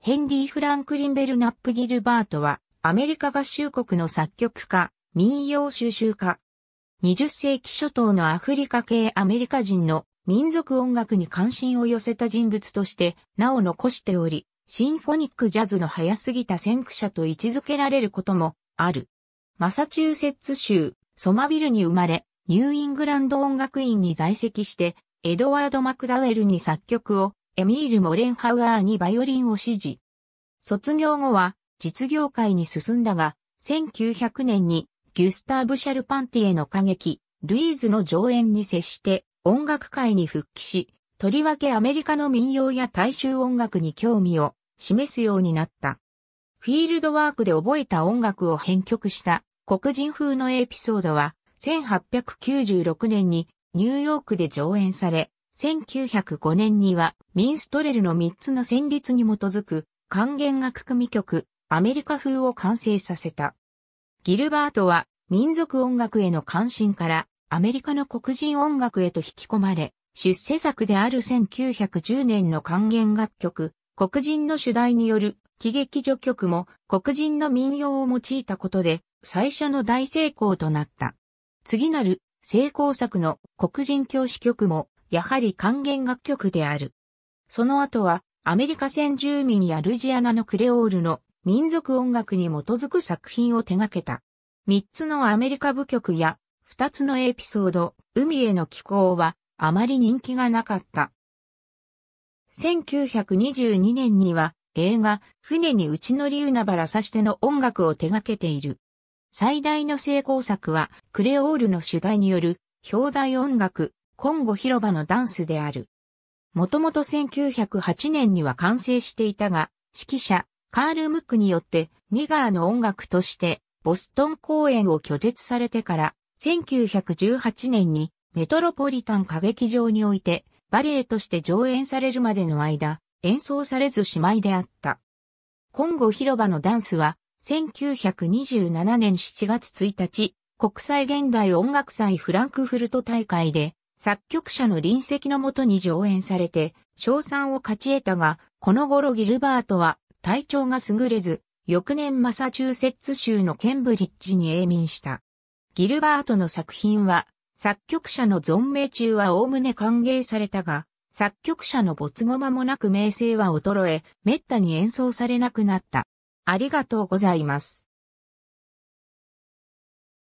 ヘンリー・フランクリン・ベルナップ・ギルバートは、アメリカ合衆国の作曲家、民謡収集家。20世紀初頭のアフリカ系アメリカ人の民族音楽に関心を寄せた人物としてなお残しており、シンフォニックジャズの早すぎた先駆者と位置づけられることもある。マサチューセッツ州ソマビルに生まれ、ニューイングランド音楽院に在籍して、エドワード・マクダウェルに作曲をエミール・モレンハウアーにバイオリンを指示。卒業後は実業界に進んだが、1900年にギュスターブ・シャルパンティエの歌劇、ルイーズの上演に接して音楽界に復帰し、とりわけアメリカの民謡や大衆音楽に興味を示すようになった。フィールドワークで覚えた音楽を編曲した黒人風のエピソードは1896年にニューヨークで上演され、1905年にはミンストレルの3つの旋律に基づく還元楽組曲、アメリカ風を完成させた。ギルバートは民族音楽への関心からアメリカの黒人音楽へと引き込まれ、出世作である1910年の還元楽曲、黒人の主題による喜劇序曲も黒人の民謡を用いたことで最初の大成功となった。次なる成功作の黒人教師曲もやはり還元楽曲である。その後は、アメリカ先住民やルジアナのクレオールの民族音楽に基づく作品を手掛けた。三つのアメリカ部曲や二つのエピソード、海への寄港はあまり人気がなかった。1922年には映画船に内乗り海原さしての音楽を手掛けている。最大の成功作はクレオールの主題による表題音楽コンゴ広場のダンスである。もともと1908年には完成していたが、指揮者、カール・ムックによってニガーの音楽としてボストン公演を拒絶されてから、1918年にメトロポリタン歌劇場においてバレエとして上演されるまでの間、演奏されずしまいであった。コンゴ広場のダンスは、1927年7月1日、国際現代音楽祭フランクフルト大会で作曲者の臨席のもとに上演されて、賞賛を勝ち得たが、この頃ギルバートは体調が優れず、翌年マサチューセッツ州のケンブリッジに永眠した。ギルバートの作品は、作曲者の存命中は概ね歓迎されたが、作曲者の没後間もなく名声は衰え、滅多に演奏されなくなった。ありがとうございます。